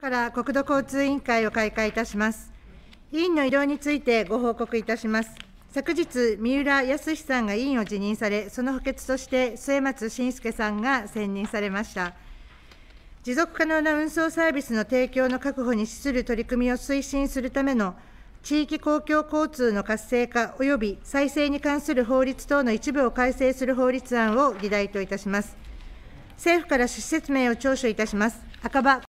から国土交通委員会を開会いたします。委員の異動についてご報告いたします。昨日、三浦康さんが委員を辞任され、その補欠として末松信介さんが選任されました。持続可能な運送サービスの提供の確保に資する取り組みを推進するための地域公共交通の活性化及び再生に関する法律等の一部を改正する法律案を議題といたします。政府から趣旨説明を聴取いたします。赤羽